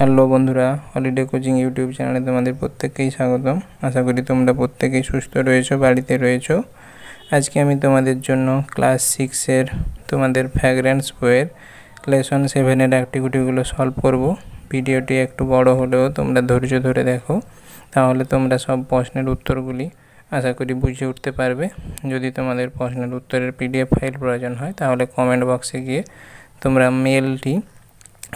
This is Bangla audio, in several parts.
হ্যালো বন্ধুরা হলিডে কোচিং ইউটিউব চ্যানেলে তোমাদের প্রত্যেককেই স্বাগতম আশা করি তোমরা প্রত্যেকেই সুস্থ রয়েছো বাড়িতে রয়েছো আজকে আমি তোমাদের জন্য ক্লাস সিক্সের তোমাদের ফ্যাগ্রেন্স বইয়ের লেসন সেভেনের অ্যাক্টিভিটিগুলো সলভ করব ভিডিওটি একটু বড় হলেও তোমরা ধৈর্য ধরে দেখো তাহলে তোমরা সব প্রশ্নের উত্তরগুলি আশা করি বুঝে উঠতে পারবে যদি তোমাদের প্রশ্নের উত্তরের পিডিএফ ফাইল প্রয়োজন হয় তাহলে কমেন্ট বক্সে গিয়ে তোমরা মেলটি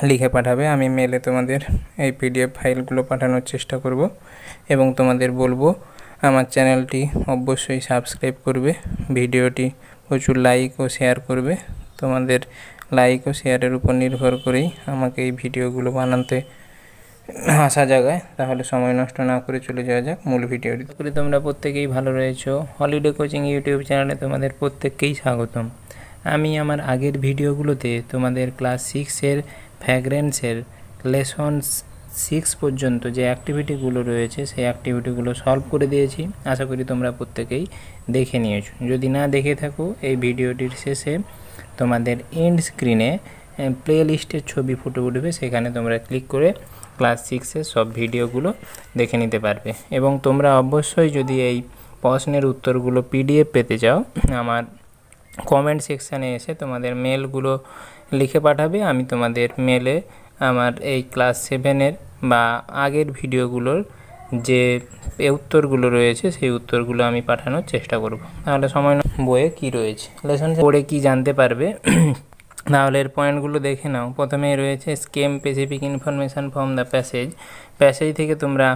লিখে পাঠাবে আমি মেলে তোমাদের এই পিডিএফ ফাইলগুলো পাঠানোর চেষ্টা করব এবং তোমাদের বলবো আমার চ্যানেলটি অবশ্যই সাবস্ক্রাইব করবে ভিডিওটি প্রচুর লাইক ও শেয়ার করবে তোমাদের লাইক ও শেয়ারের উপর নির্ভর করেই আমাকে এই ভিডিওগুলো বানাতে আসা জায়গায় তাহলে সময় নষ্ট না করে চলে যাওয়া যাক মূল ভিডিওটি করে তোমরা প্রত্যেকেই ভালো রয়েছো হলিডে কোচিং ইউটিউব চ্যানেলে তোমাদের প্রত্যেককেই স্বাগতম আমি আমার আগের ভিডিওগুলোতে তোমাদের ক্লাস সিক্সের ফ্র্যাগরেন্সের লেসনস সিক্স পর্যন্ত যে অ্যাক্টিভিটিগুলো রয়েছে সেই অ্যাক্টিভিটিগুলো সলভ করে দিয়েছি আশা করি তোমরা প্রত্যেকেই দেখে নিয়েছো যদি না দেখে থাকো এই ভিডিওটির শেষে তোমাদের এন্ড স্ক্রিনে প্লে লিস্টের ছবি ফুটে উঠবে সেখানে তোমরা ক্লিক করে ক্লাস সিক্সের সব ভিডিওগুলো দেখে নিতে পারবে এবং তোমরা অবশ্যই যদি এই প্রশ্নের উত্তরগুলো পিডিএফ পেতে চাও আমার কমেন্ট সেকশানে এসে তোমাদের মেলগুলো লিখে পাঠাবে আমি তোমাদের মেলে আমার এই ক্লাস সেভেনের বা আগের ভিডিওগুলোর যে উত্তরগুলো রয়েছে সেই উত্তরগুলো আমি পাঠানোর চেষ্টা করব তাহলে সময় বইয়ে কি রয়েছে লেসন পড়ে কি জানতে পারবে তাহলে এর পয়েন্টগুলো দেখে নাও প্রথমেই রয়েছে skim specific information from the passage passage থেকে তোমরা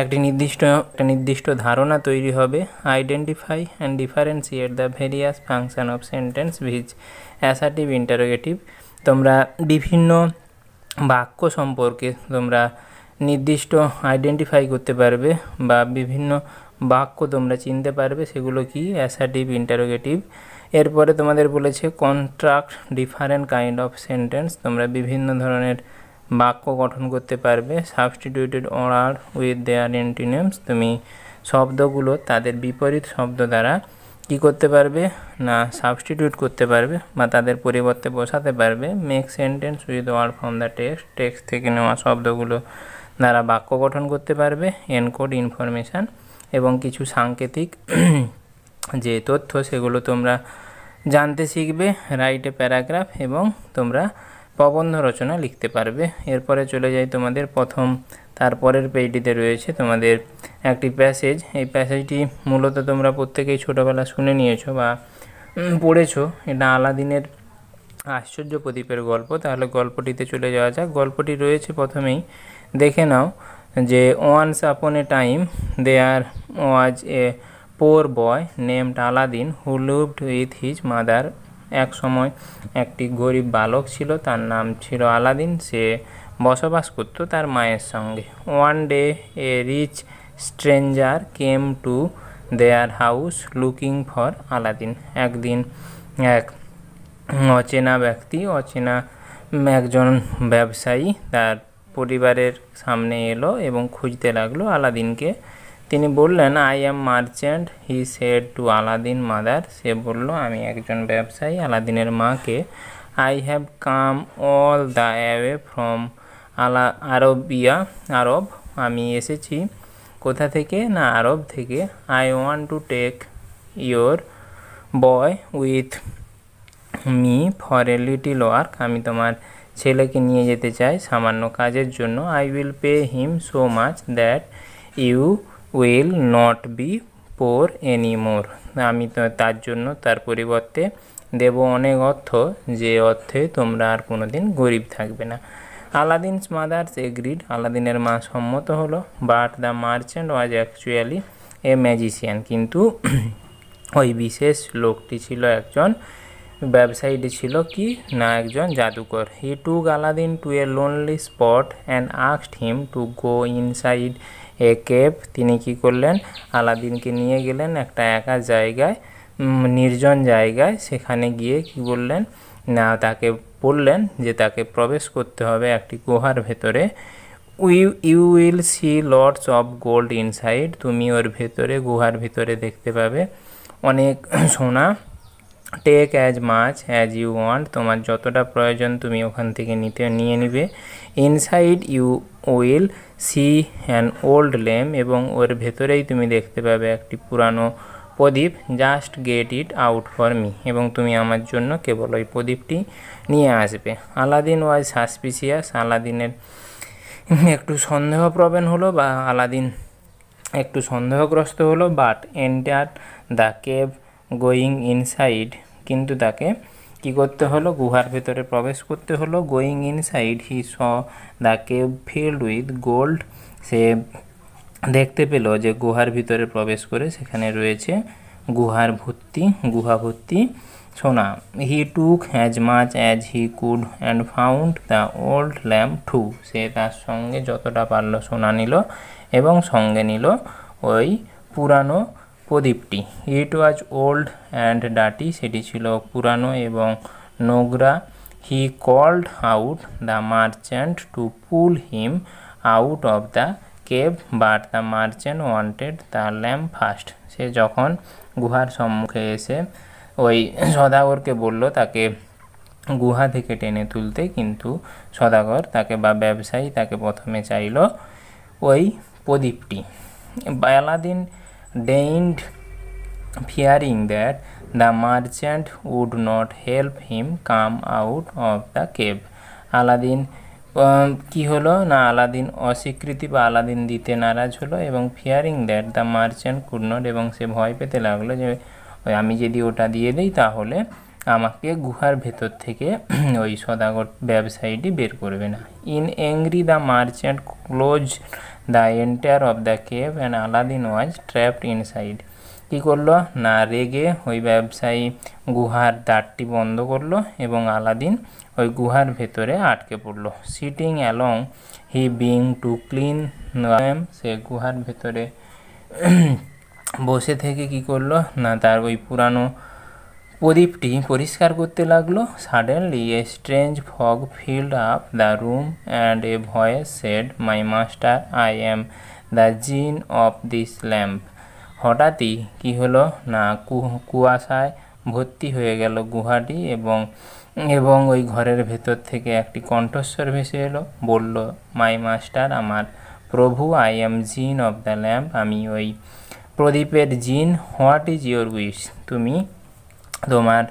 একটি নির্দিষ্ট একটা নির্দিষ্ট ধারণা তৈরি হবে identify and differentiate the various function of sentence viz assertive interrogative তোমরা বিভিন্ন বাক্য সম্পর্কে তোমরা নির্দিষ্ট আইডেন্টিফাই করতে পারবে বা বিভিন্ন বাক্য তোমরা চিনতে পারবে সেগুলো কি অ্যাসার্টিভ ইন্টারোগেটিভ এরপরে তোমাদের বলেছে construct different kind of sentence তোমরা বিভিন্ন ধরনের বাক্য গঠন করতে পারবে substituted order with their antonyms তুমি শব্দগুলো তাদের বিপরীত শব্দ দ্বারা কি করতে পারবে না সাবস্টিটিউট করতে পারবে বা তাদের পরিবর্তে বসাতে পারবে make sentence with word from the text text থেকে নেওয়া শব্দগুলো দ্বারা বাক্য গঠন করতে পারবে এনকোড ইনফরমেশান এবং কিছু সাংকেতিক যে তথ্য সেগুলো তোমরা জানতে শিখবে রাইটে প্যারাগ্রাফ এবং তোমরা প্রবন্ধ রচনা লিখতে পারবে এরপরে চলে যাই তোমাদের প্রথম তারপরের পেজটিতে রয়েছে তোমাদের একটি প্যাসেজ এই প্যাসেজটি মূলত তোমরা প্রত্যেকেই ছোটোবেলা শুনে নিয়েছো বা পড়েছো এটা আলাদিনের আশ্চর্য প্রদীপের গল্প তাহলে গল্পটিতে চলে যাওয়া যাক গল্পটি রয়েছে প্রথমেই দেখে নাও যে once upon a time there was a poor boy named Aladdin who lived with his mother এক সময় একটি গরিব বালক ছিল তার নাম ছিল আলাদিন সে বসবাস করত তার মায়ের সঙ্গে one day a rich stranger came to their house looking for Aladdin একদিন এক অচেনা ব্যক্তি অচেনা একজন ব্যবসায়ী তার পরিবারের সামনে এলো এবং খুঁজতে লাগলো আলাদিনকে তিনি বললেন I am merchant he said to Aladdin mother সে বলল আমি একজন ব্যবসায়ী আলাদিনের মাকে I have come all the away from আলা আরবিয়া আরব আমি এসেছি কোথা থেকে না আরব থেকে I want to take your boy with me for a little work আমি তোমার ছেলেকে নিয়ে যেতে চাই সামান্য কাজের জন্য I will pay him so much that you will not be poor any more আমি তো তার জন্য তার পরিবর্তে দেব অনেক অর্থ যে অর্থে তোমরা আর কোনো দিন গরিব থাকবে না আলাদিনস মাদার্স এগ্রিড আলাদিনের মা সম্মত হলো but the merchant was actually a magician কিন্তু ওই বিশেষ লোকটি ছিল একজন ব্যবসায়ীটি ছিল কি না একজন জাদুকর he took Aladdin to a lonely spot and আক্সড him to go inside a cave তিনি কি করলেন আলাদিনকে নিয়ে গেলেন একটা একা জায়গায় নির্জন জায়গায় সেখানে গিয়ে কি বললেন না তাকে বললেন যে তাকে প্রবেশ করতে হবে একটি গুহার ভেতরে we you will see lots of gold inside তুমি ওর ভেতরে গুহার ভেতরে দেখতে পাবে অনেক সোনা take as much as you want তোমার যতটা প্রয়োজন তুমি ওখান থেকে নিতে নিয়ে নিবে inside you will see an old lamp এবং ওর ভেতরেই তুমি দেখতে পাবে একটি পুরানো প্রদীপ just get it out for me এবং তুমি আমার জন্য কেবল ওই প্রদীপটি নিয়ে আসবে আলাদিন ওয়াজ সাসপিসিয়াস আলাদিনের একটু সন্দেহ প্রবেন হলো বা আলাদিন একটু সন্দেহগ্রস্ত হলো but enter the cave going inside কিন্তু তাকে কি করতে হলো গুহার ভেতরে প্রবেশ করতে হলো going inside he saw the cave filled with gold সে দেখতে পেল যে গুহার ভিতরে প্রবেশ করে সেখানে রয়েছে গুহার ভর্তি গুহা ভর্তি সোনা he took as much as he could and found the old lamp too সে তার সঙ্গে যতটা পারল সোনা নিল এবং সঙ্গে নিল ওই পুরানো প্রদীপটি ইট ওয়াজ ওল্ড অ্যান্ড ডাটি সেটি ছিল পুরানো এবং নোংরা he called out the merchant to pull him out of the cave but the merchant wanted the lamp first সে যখন গুহার সম্মুখে এসে ওই সদাগরকে বলল তাকে গুহা থেকে টেনে তুলতে কিন্তু সদাগর তাকে বা ব্যবসায়ী তাকে প্রথমে চাইল ওই প্রদীপটি Aladdin denied fearing that the merchant would not help him come out of the cave Aladdin কি হলো না আলাদিন অস্বীকৃতি বা আলাদিন দিতে নারাজ হলো এবং fearing that the merchant could not এবং সে ভয় পেতে লাগলো যে আমি যদি ওটা দিয়ে দিই তাহলে আমাকে গুহার ভেতর থেকে ওই সদাগর ব্যবসায়ীটি বের করবে না in angry the merchant close the entrance of the cave and Aladdin was trapped inside কি করলো না রেগে ওই ব্যবসায়ী গুহার দ্বারটি বন্ধ করলো এবং আলাদিন ওই গুহার ভেতরে আটকে পড়লো sitting along he began to clean সে গুহার ভেতরে বসে থেকে কি করলো না তার ওই পুরানো প্রদীপটি পরিষ্কার করতে লাগলো suddenly a strange fog filled up the room and a voice said my master I am the genie of this lamp হঠাৎই কি হলো না কুয়াশায় ভর্তি হয়ে গেল গুহাটি এবং এবং ওই ঘরের ভেতর থেকে একটি কণ্ঠস্বর ভেসে এলো বলল মাই মাস্টার আমার প্রভু I am genie of the lamp আমি ওই প্রদীপের জিন হোয়াট ইজ ইয়োর উইশ তুমি তোমার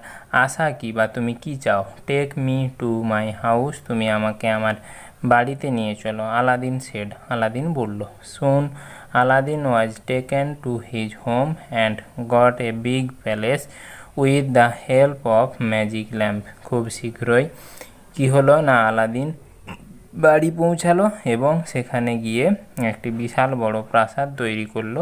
আশা কি বা তুমি কি চাও take me to my house তুমি আমাকে আমার বাড়িতে নিয়ে চলো আলাদিন সেড আলাদিন বলল soon Aladdin was taken to his home and got a big palace with the help of magic lamp খুব শীঘ্রই কি হলো না আলাদিন বাড়ি পৌঁছালো এবং সেখানে গিয়ে একটি বিশাল বড় প্রাসাদ তৈরি করলো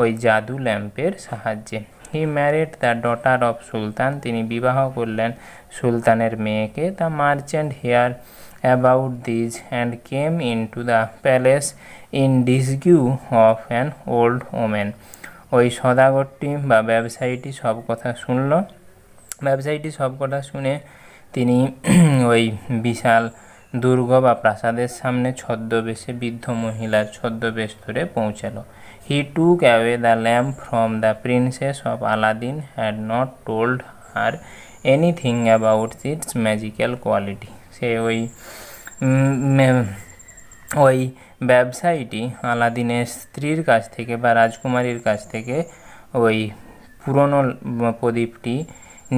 ওই জাদু ল্যাম্পের সাহায্যে he married the daughter of sultan তিনি বিবাহ করলেন সুলতানের মেয়েকে the merchant hear about these and came into the palace in disgue of an old woman ওই সদাগরটি বা ব্যবসায়ীটি সব কথা শুনল ব্যবসায়ীটি সব কথা শুনে তিনি ওই বিশাল দুর্গ বা প্রাসাদের সামনে ছদ্মবেশে বৃদ্ধ মহিলার ছদ্মবেশ ধরে পৌঁছালো he took away the lamp from the princess of Aladdin had not told her anything about its magical quality সে ওই ওই ব্যবসায়ীটি আলাদিনের স্ত্রীর কাছ থেকে বা রাজকুমারীর কাছ থেকে ওই পুরনো প্রদীপটি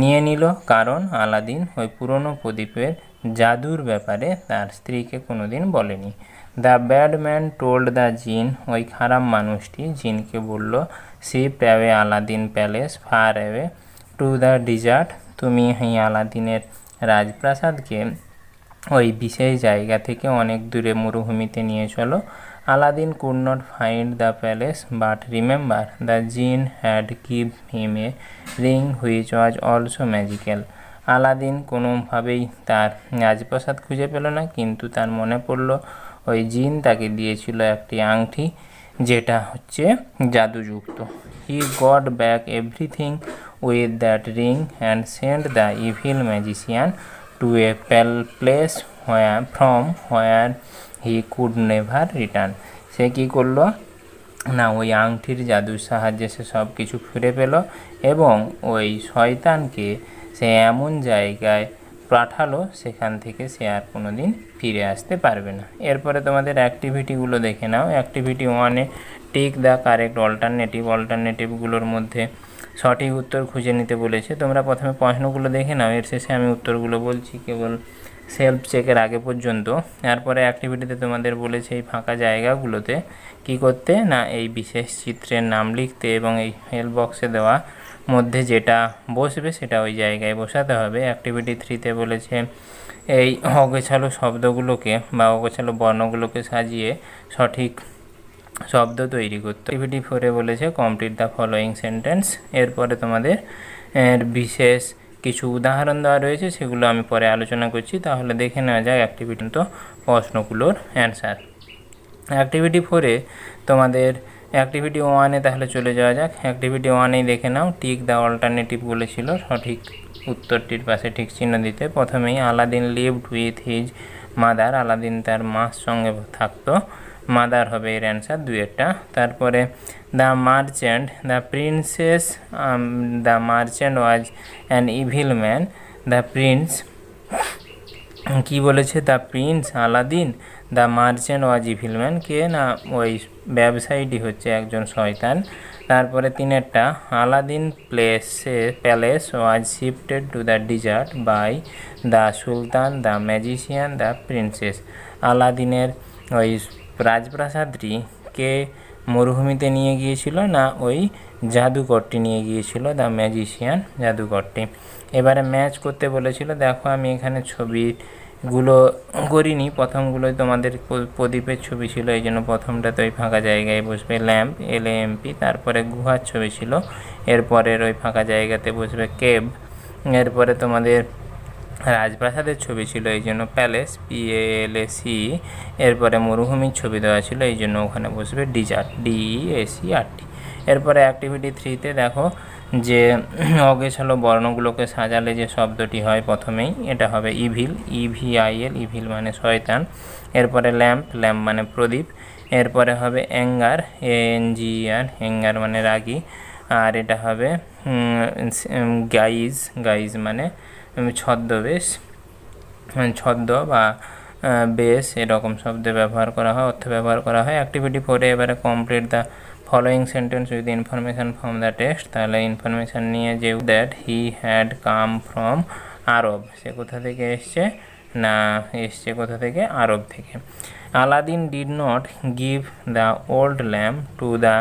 নিয়ে নিল কারণ আলাদিন ওই পুরনো প্রদীপের জাদুর ব্যাপারে তার স্ত্রীকে কোনোদিন বলেনি দ্য ব্যাডম্যান টোল্ড দ্য জিন ওই খারাপ মানুষটি জিনকে বলল see away Aladdin palace far away to the desert তুমি এই আলাদিনের রাজপ্রাসাদকে ওই বিশেষ জায়গা থেকে অনেক দূরে মরুভূমিতে নিয়ে চলো Aladdin could not find the palace but remember the genie had give him a ring which was also magical Aladdin কোনোভাবেই তার রাজপ্রসাদ খুঁজে পেল না কিন্তু তার মনে পড়ল ওই জিন তাকে দিয়েছিল একটি আংটি যেটা হচ্ছে জাদুযুক্ত he got back everything with that ring and send the evil magician to a place where from where he could never return সে কি করলো না ওই আংটির জাদুর সাহায্যে সে সব কিছু ফিরে পেল এবং ওই শয়তানকে সে এমন জায়গায় পাঠালো সেখান থেকে সে আর কোনো দিন ফিরে আসতে পারবে না এরপরে তোমাদের অ্যাক্টিভিটিগুলো দেখে নাও অ্যাক্টিভিটি ওয়ানে টিক দ্য কারেক্ট অল্টারনেটিভ অল্টারনেটিভগুলোর মধ্যে সঠিক উত্তর খুঁজে নিতে বলেছে তোমরা প্রথমে প্রশ্নগুলো দেখে নাও এর শেষে আমি উত্তরগুলো বলছি কেবল সেলফ চেকের আগে পর্যন্ত তারপরে অ্যাক্টিভিটিতে তোমাদের বলেছে এই ফাঁকা জায়গাগুলোতে কি করতে না এই বিশেষ চিত্রের নাম লিখতে এবং এই হেল্প বক্সে দেওয়া মধ্যে যেটা বসবে সেটা ওই জায়গায় বসাতে হবে অ্যাক্টিভিটি থ্রিতে বলেছে এই অগোছালো শব্দগুলোকে বা অগোছালো বর্ণগুলোকে সাজিয়ে সঠিক শব্দ তৈরি করতে অ্যাক্টিভিটি ফোরে বলেছে কমপ্লিট দ্য ফলোয়িং সেন্টেন্স এরপরে তোমাদের এর বিশেষ কিছু উদাহরণ দেওয়া রয়েছে সেগুলো আমি পরে আলোচনা করছি তাহলে দেখে নেওয়া যায় অ্যাক্টিভিটি তো প্রশ্নগুলোর অ্যান্সার অ্যাক্টিভিটি ফোরে তোমাদের অ্যাক্টিভিটি ওয়ানে তাহলে চলে যাওয়া যাক অ্যাক্টিভিটি ওয়ানেই দেখে নাও টিক দ্য অল্টারনেটিভ বলেছিল সঠিক উত্তরটির পাশে ঠিক চিহ্ন দিতে প্রথমেই Aladdin lived with his mother Aladdin তার মাস সঙ্গে থাকতো মাদার হবে এর অ্যান্সার একটা তারপরে the merchant the princess the merchant was an evil man the prince কি বলেছে the prince Aladdin the merchant was evil man কে না ওই ব্যবসায়ীটি হচ্ছে একজন শয়তান তারপরে তিনেরটা আলাদিন প্লেসে palace was shifted to the desert by the sultan the magician the princess আলাদিনের ওই রাজপ্রাসাদটি কে মরুভূমিতে নিয়ে গিয়েছিল না ওই জাদুকরটি নিয়ে গিয়েছিল দ্য ম্যাজিশিয়ান জাদুঘরটি এবারে ম্যাচ করতে বলেছিল দেখো আমি এখানে ছবিগুলো করিনি প্রথমগুলোই তোমাদের প্রদীপের ছবি ছিল এই জন্য প্রথমটা তো ওই ফাঁকা জায়গায় বসবে ল্যাম্প এল তারপরে গুহার ছবি ছিল এরপরের ওই ফাঁকা জায়গাতে বসবে কেব এরপরে তোমাদের রাজপ্রাসাদের ছবি ছিল এই জন্য প্যালেস পি এরপরে মরুভূমির ছবি দেওয়া ছিল এই জন্য ওখানে বসবে desert D A C R এরপরে অ্যাক্টিভিটি থ্রিতে দেখো যে অগেছালো বর্ণগুলোকে সাজালে যে শব্দটি হয় প্রথমেই এটা হবে ইভিল ইভিআইএল ইভিল মানে শয়তান এরপরে ল্যাম্প ল্যাম্প মানে প্রদীপ এরপরে হবে anger N G R anger মানে রাগি আর এটা হবে গাইজ গাইজ মানে ছদ্মবেশ ছদ্ম বা বেশ এরকম শব্দে ব্যবহার করা হয় অর্থে ব্যবহার করা হয় অ্যাক্টিভিটি ফোরে এবারে complete the following sentence with information from the test তাহলে ইনফরমেশান নিয়ে যে that he had come from Arab সে কোথা থেকে এসছে না এসছে কোথা থেকে আরব থেকে Aladdin did not give the old lamp to the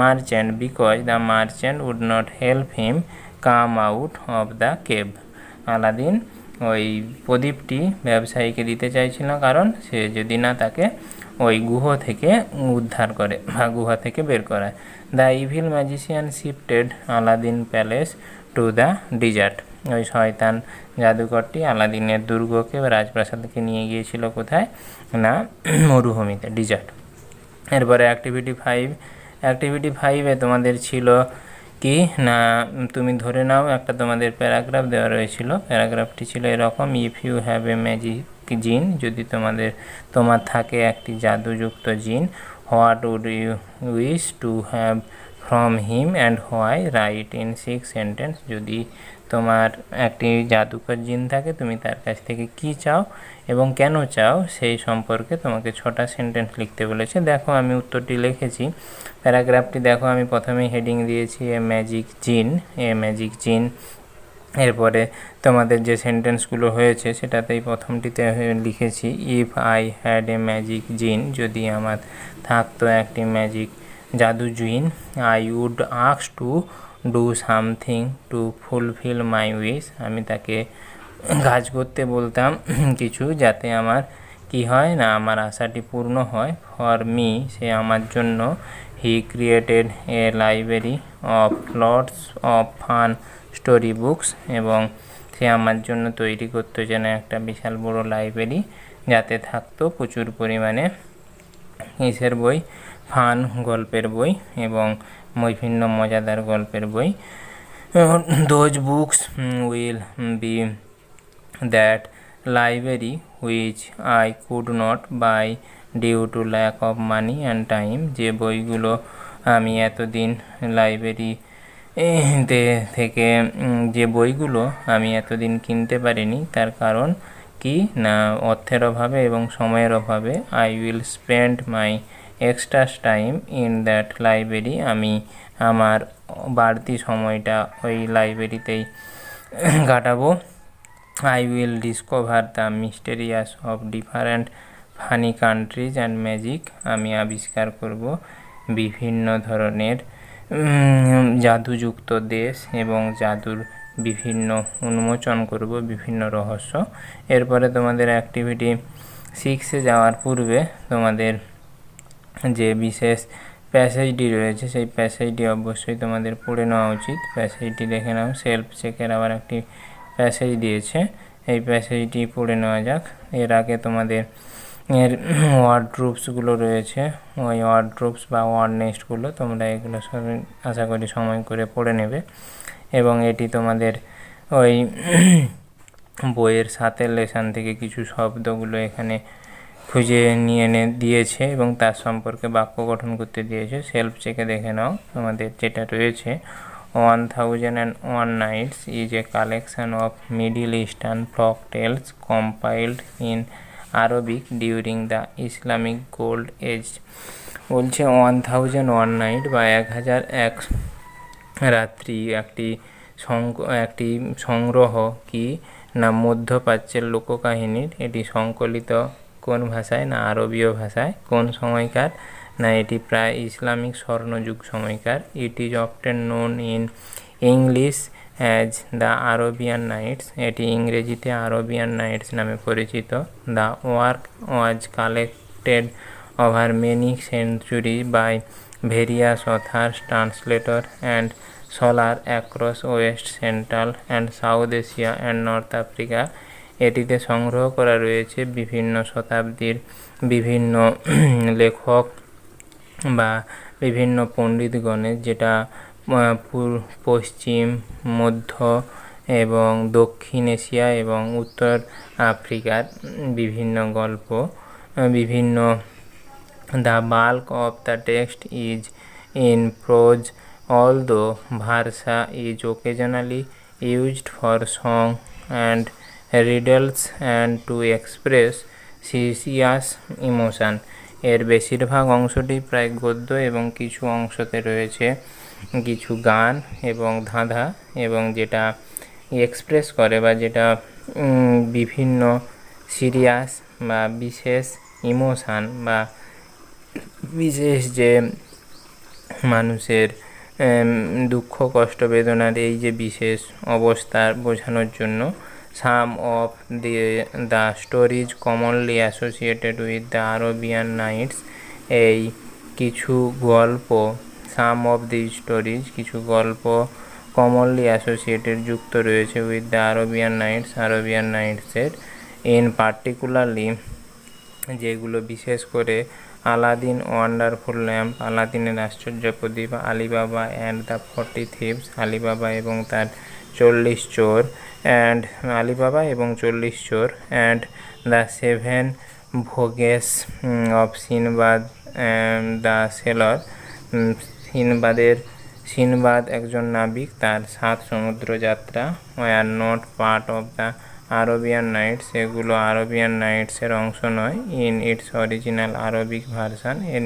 merchant because the merchant would not help him come out of the cave Aladdin ওই প্রদীপটি ব্যবসায়ীকে দিতে চাইছিল কারণ সে যদি না তাকে ওই গুহ থেকে উদ্ধার করে বা গুহা থেকে বের করায় the evil magician shifted Aladdin palace to the desert ওই শয়তান জাদুঘরটি আলাদিনের দুর্গকে রাজপ্রাসাদকে নিয়ে গিয়েছিল কোথায় না মরুভূমিতে ডিজার্ট এরপরে অ্যাক্টিভিটি ফাইভ অ্যাক্টিভিটি ফাইভে তোমাদের ছিল কি না তুমি ধরে নাও একটা তোমাদের প্যারাগ্রাফ দেওয়া রয়েছিল প্যারাগ্রাফটি ছিল এরকম if you have a magic genie যদি তোমাদের তোমার থাকে একটি জাদুযুক্ত জিন what would you wish to have from him and why write in six sentence যদি তোমার একটি জাদুকর জিন থাকে তুমি তার কাছ থেকে কি চাও এবং কেন চাও সেই সম্পর্কে তোমাকে ছটা সেন্টেন্স লিখতে বলেছে দেখো আমি উত্তরটি লিখেছি প্যারাগ্রাফটি দেখো আমি প্রথমেই হেডিং দিয়েছি এ ম্যাজিক জিন এ ম্যাজিক জিন এরপরে তোমাদের যে সেন্টেন্সগুলো হয়েছে সেটাতেই প্রথমটিতে লিখেছি if I had a magic genie যদি আমার থাকতো একটি ম্যাজিক জাদু জুইন আই উড আক্স to do something to fulfil my wish আমি তাকে কাজ করতে বলতাম কিছু যাতে আমার কি হয় না আমার আশাটি পূর্ণ হয় ফর মি সে আমার জন্য he created a library of lots of fun story books এবং সে আমার জন্য তৈরি করতো যেন একটা বিশাল বড় লাইব্রেরি যাতে থাকতো প্রচুর পরিমাণে ইসের বই ফান গল্পের বই এবং বিভিন্ন মজাদার গল্পের বই those books will be that library which I could not buy due to lack of money and time যে বইগুলো আমি এতদিন লাইব্রেরি থেকে যে বইগুলো আমি এতদিন কিনতে পারিনি তার কারণ কি না অর্থের অভাবে এবং সময়ের অভাবে I will spend my extra time in that library আমি আমার বাড়তি সময়টা ওই লাইব্রেরিতেই কাটাবো I will discover the mysterious of different funny countries and magic আমি আবিষ্কার করব বিভিন্ন ধরনের জাদুযুক্ত দেশ এবং জাদুর বিভিন্ন উন্মোচন করব বিভিন্ন রহস্য এরপরে তোমাদের অ্যাক্টিভিটি সিক্সে যাওয়ার পূর্বে তোমাদের যে বিশেষ প্যাসেজটি রয়েছে সেই প্যাসেজটি অবশ্যই তোমাদের পড়ে নেওয়া উচিত প্যাসেজটি দেখে নাও সেলফ চেকের আবার একটি প্যাসেজ দিয়েছে এই প্যাসেজটি পড়ে নেওয়া যাক এর আগে তোমাদের এর ওয়ার্ড্রুপসগুলো রয়েছে ওই ওয়ার্ড্রুপস বা ওয়ার্ড নেস্টগুলো তোমরা এগুলো আশা করি সময় করে পড়ে নেবে এবং এটি তোমাদের ওই বইয়ের সাথে লেসান থেকে কিছু শব্দগুলো এখানে খুঁজে নিয়ে এনে দিয়েছে এবং তার সম্পর্কে বাক্য গঠন করতে দিয়েছে সেলফ চেকে দেখে নাও তোমাদের যেটা রয়েছে 1001 Nights is a collection of Middle Eastern folk tales compiled in Arabic during the Islamic Gold Age বলছে ওয়ান থাউজেন্ড ওয়ান নাইট বা এক হাজার এক রাত্রি একটি একটি সংগ্রহ কি না মধ্যপ্রাচ্যের লোককাহিনীর এটি সংকলিত কোন ভাষায় না আরবীয় ভাষায় কোন সময়কার না এটি প্রায় ইসলামিক স্বর্ণযুগ সময়কার it is often known in English as the Arabian Nights এটি ইংরেজিতে আরবিয়ান নাইটস নামে পরিচিত the work was collected over many century by various authors translator and scholars across West Central and South Asia and North Africa এটিতে সংগ্রহ করা রয়েছে বিভিন্ন শতাব্দীর বিভিন্ন লেখক বা বিভিন্ন পণ্ডিতগণের যেটা পশ্চিম মধ্য এবং দক্ষিণ এশিয়া এবং উত্তর আফ্রিকার বিভিন্ন গল্প বিভিন্ন the bulk of the text is in prose all though verse is occasionally used for song and riddles and to express সিসিয়াস ইমোশান এর বেশিরভাগ অংশটি প্রায় গদ্য এবং কিছু অংশতে রয়েছে কিছু গান এবং ধাঁধা এবং যেটা এক্সপ্রেস করে বা যেটা বিভিন্ন সিরিয়াস বা বিশেষ ইমোশান বা বিশেষ যে মানুষের দুঃখ কষ্ট বেদনার এই যে বিশেষ অবস্থার বোঝানোর জন্য Some of the, the stories commonly associated with the Arabian Nights এই কিছু গল্প সাম অফ দি স্টোরিজ কিছু গল্প কমনলি অ্যাসোসিয়েটেড যুক্ত রয়েছে with the Arabian Nights Arabian নাইটসের ইন পার্টিকুলারলি যেগুলো বিশেষ করে আলাদিন ওয়ান্ডারফুল ল্যাম্প আলাদিনের আশ্চর্য প্রদীপ Ali Baba and the forty thieves Ali Baba এবং তার চল্লিশ চোর অ্যান্ড আলিবাবা এবং চল্লিশ চোর and the seven voyages of Sinbad the sailor সিনবাদের সিনবাদ একজন নাবিক তার সাত সমুদ্র যাত্রা are not part of the Arabian Nights এগুলো আরবিয়ান নাইটসের অংশ নয় in its original Arabic version এর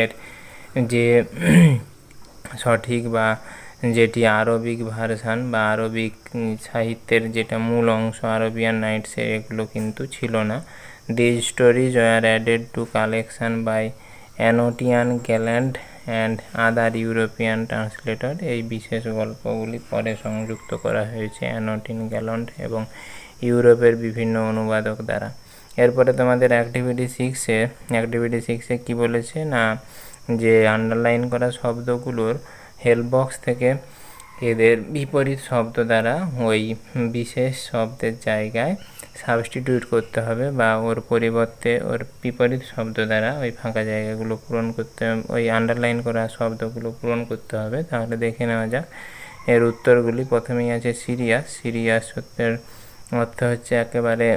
এর যে সঠিক বা যেটি আরবিক ভার্সান বা আরবিক সাহিত্যের যেটা মূল অংশ আরবিয়ান নাইটসের এগুলো কিন্তু ছিল না these stories were added to collection by Antoine Galland and other European translator এই বিশেষ গল্পগুলি পরে সংযুক্ত করা হয়েছে অ্যানোটিন গ্যালন্ড এবং ইউরোপের বিভিন্ন অনুবাদক দ্বারা এরপরে তোমাদের অ্যাক্টিভিটি সিক্সে অ্যাক্টিভিটি সিক্সে কি বলেছে না যে আন্ডারলাইন করা শব্দগুলোর হেলবক্স থেকে এদের বিপরীত শব্দ দ্বারা ওই বিশেষ শব্দের জায়গায় সাবস্টিটিউট করতে হবে বা ওর পরিবর্তে ওর বিপরীত শব্দ দ্বারা ওই ফাঁকা জায়গাগুলো পূরণ করতে ওই আন্ডারলাইন করা শব্দগুলো পূরণ করতে হবে তাহলে দেখে নেওয়া যাক এর উত্তরগুলি প্রথমেই আছে সিরিয়াস সিরিয়াস সত্যের অর্থ হচ্ছে একেবারে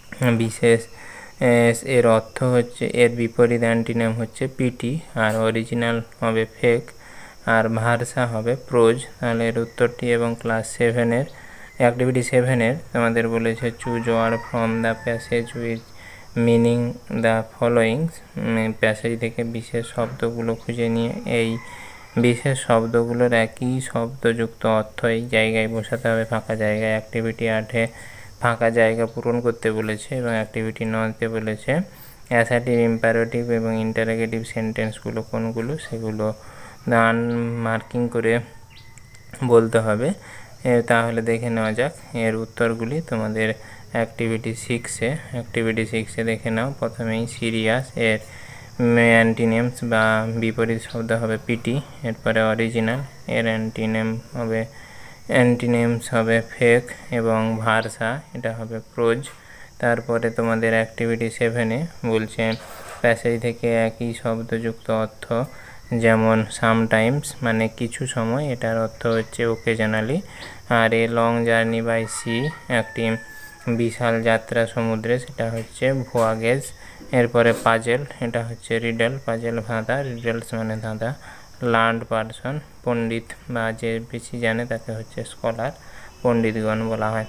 বিশেষ এর অর্থ হচ্ছে এর বিপরীত অ্যান্টিনাম হচ্ছে পিটি আর অরিজিনাল হবে ফেক আর ভার্সা হবে প্রোজ তাহলে এর উত্তরটি এবং ক্লাস সেভেনের অ্যাক্টিভিটি সেভেনের তোমাদের বলেছে choose word from the passage with meaning the followings passage থেকে বিশেষ শব্দগুলো খুঁজে নিয়ে এই বিশেষ শব্দগুলোর একই শব্দযুক্ত অর্থ এই জায়গায় বসাতে হবে ফাঁকা জায়গায় অ্যাক্টিভিটি আটে ফাঁকা জায়গা পূরণ করতে বলেছে এবং অ্যাক্টিভিটি নতে বলেছে অ্যাসাটিভ ইম্পারেটিভ এবং ইন্টারাগেটিভ সেন্টেন্সগুলো কোনগুলো সেগুলো দান মার্কিং করে বলতে হবে তাহলে দেখে নেওয়া যাক এর উত্তরগুলি তোমাদের অ্যাক্টিভিটি সিক্সে অ্যাক্টিভিটি সিক্সে দেখে নাও প্রথমেই সিরিয়াস এর অ্যান্টিনেমস বা বিপরীত শব্দ হবে পিটি এরপরে অরিজিনাল এর অ্যান্টিনেম হবে অ্যান্টিনেমস হবে ফেক এবং ভার্সা এটা হবে প্রোজ তারপরে তোমাদের অ্যাক্টিভিটি সেভেনে বলছে প্যাসেজ থেকে একই শব্দযুক্ত অর্থ যেমন সামটাইমস মানে কিছু সময় এটার অর্থ হচ্ছে ওকেজনালি আর a long journey by sea একটি বিশাল যাত্রা সমুদ্রে সেটা হচ্ছে ভুয়াগেজ এরপরে পাজেল এটা হচ্ছে রিডেল পাজেল ধাঁধা রিডেলস মানে ধাঁধা লার্ন্ড পারসন পণ্ডিত বা যে বেশি জানে তাকে হচ্ছে স্কলার পণ্ডিতগণ বলা হয়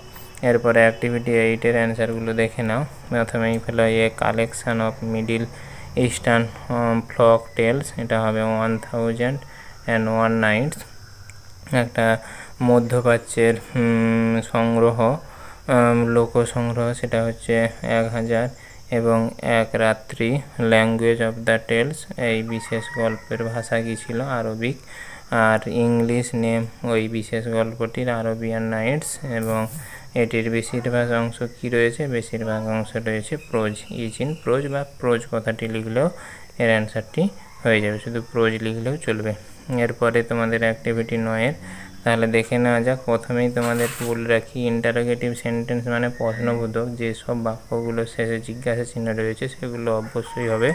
এরপরে অ্যাক্টিভিটি এইটের অ্যান্সারগুলো দেখে নাও প্রথমেই ফেলো a collection of Middle Eastern folk tales এটা হবে one thousand and one nights একটা মধ্যপ্রাচ্যের সংগ্রহ লোক সংগ্রহ সেটা হচ্ছে এক হাজার এবং এক রাত্রি ল্যাঙ্গুয়েজ অফ দ্য টেলস এই বিশেষ গল্পের ভাষা কী ছিল আরবিক আর ইংলিশ নেম ওই বিশেষ গল্পটির আরবিয়ান নাইটস এবং এটির বেশিরভাগ অংশ কি রয়েছে বেশিরভাগ অংশ রয়েছে প্রোজ ইজ ইন প্রোজ বা প্রোজ কথাটি লিখলেও এর অ্যান্সারটি হয়ে যাবে শুধু প্রোজ লিখলেও চলবে এরপরে তোমাদের অ্যাক্টিভিটি নয়ের তাহলে দেখে নেওয়া যাক প্রথমেই তোমাদের বলে রাখি ইন্টারোগেটিভ সেন্টেন্স মানে প্রশ্নবোধক যেসব বাক্যগুলো শেষে জিজ্ঞাসা চিহ্ন রয়েছে সেগুলো অবশ্যই হবে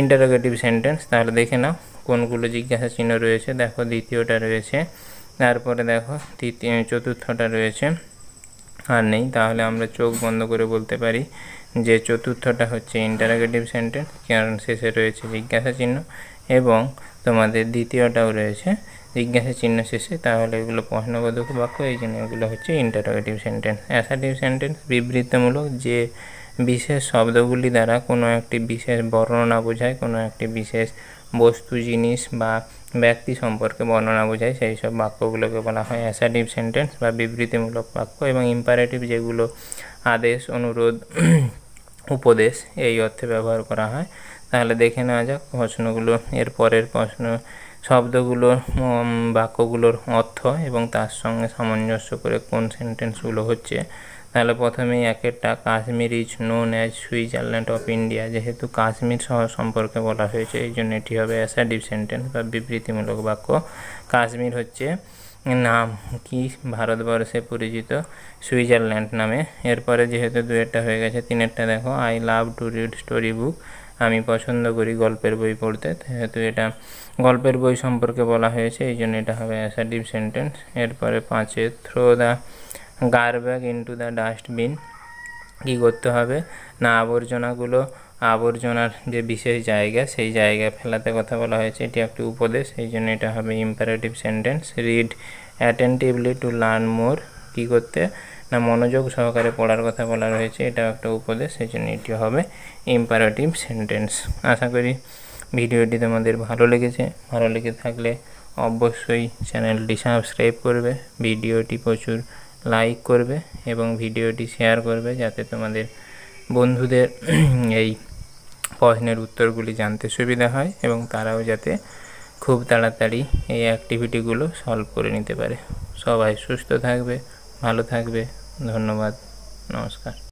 ইন্টারোগেটিভ সেন্টেন্স তাহলে দেখে নাও কোনগুলো জিজ্ঞাসা চিহ্ন রয়েছে দেখো দ্বিতীয়টা রয়েছে তারপরে দেখো তৃতীয় চতুর্থটা রয়েছে আর নেই তাহলে আমরা চোখ বন্ধ করে বলতে পারি যে চতুর্থটা হচ্ছে ইন্টারাগেটিভ সেন্টেন্স কারণ শেষে রয়েছে জিজ্ঞাসা চিহ্ন এবং তোমাদের দ্বিতীয়টাও রয়েছে জিজ্ঞাসা চিহ্ন শেষে তাহলে এগুলো প্রশ্নবোধক বাক্য এই জন্য এগুলো হচ্ছে ইন্টারোগেটিভ সেন্টেন্স অ্যাসার্টিভ সেন্টেন্স বিবৃতিমূলক যে বিশেষ শব্দগুলি দ্বারা কোনো একটি বিশেষ বর্ণনা বোঝায় কোনো একটি বিশেষ বস্তু জিনিস বা ব্যক্তি সম্পর্কে বর্ণনা বোঝায় সেই সব বাক্যগুলোকে বলা হয় অ্যাসার্টিভ সেন্টেন্স বা বিবৃতিমূলক বাক্য এবং ইম্পারেটিভ যেগুলো আদেশ অনুরোধ উপদেশ এই অর্থে ব্যবহার করা হয় তাহলে দেখে নেওয়া যাক প্রশ্নগুলো এর পরের প্রশ্ন শব্দগুলো বাক্যগুলোর অর্থ এবং তার সঙ্গে সামঞ্জস্য করে কোন সেন্টেন্সগুলো হচ্ছে তাহলে প্রথমেই একেরটা Kashmir is known as Switzerland of India যেহেতু কাশ্মীর শহর সম্পর্কে বলা হয়েছে এই জন্য এটি হবে অ্যাসাডিভ সেন্টেন্স বা বিবৃতিমূলক বাক্য কাশ্মীর হচ্ছে নাম কি ভারতবর্ষে পরিচিত সুইজারল্যান্ড নামে এরপরে যেহেতু দু একটা হয়ে গেছে তিনেরটা দেখো I love to read story book আমি পছন্দ করি গল্পের বই পড়তে যেহেতু এটা গল্পের বই সম্পর্কে বলা হয়েছে এই জন্য এটা হবে অ্যাসাডিভ সেন্টেন্স এরপরে পাঁচে throw the garbage into the dustbin কী করতে হবে না আবর্জনাগুলো আবর্জনার যে বিশেষ জায়গা সেই জায়গা ফেলাতে কথা বলা হয়েছে এটি একটি উপদেশ এই জন্য এটা হবে imperative sentence read attentively to learn more কী করতে না মনোযোগ সহকারে পড়ার কথা বলা রয়েছে এটাও একটা উপদেশ সেই জন্য এটি হবে ইম্পারেটিভ সেন্টেন্স আশা করি ভিডিওটি তোমাদের ভালো লেগেছে ভালো লেগে থাকলে অবশ্যই চ্যানেলটি সাবস্ক্রাইব করবে ভিডিওটি প্রচুর লাইক করবে এবং ভিডিওটি শেয়ার করবে যাতে তোমাদের বন্ধুদের এই প্রশ্নের উত্তরগুলি জানতে সুবিধা হয় এবং তারাও যাতে খুব তাড়াতাড়ি এই অ্যাক্টিভিটিগুলো সলভ করে নিতে পারে সবাই সুস্থ থাকবে ভালো থাকবে ধন্যবাদ নমস্কার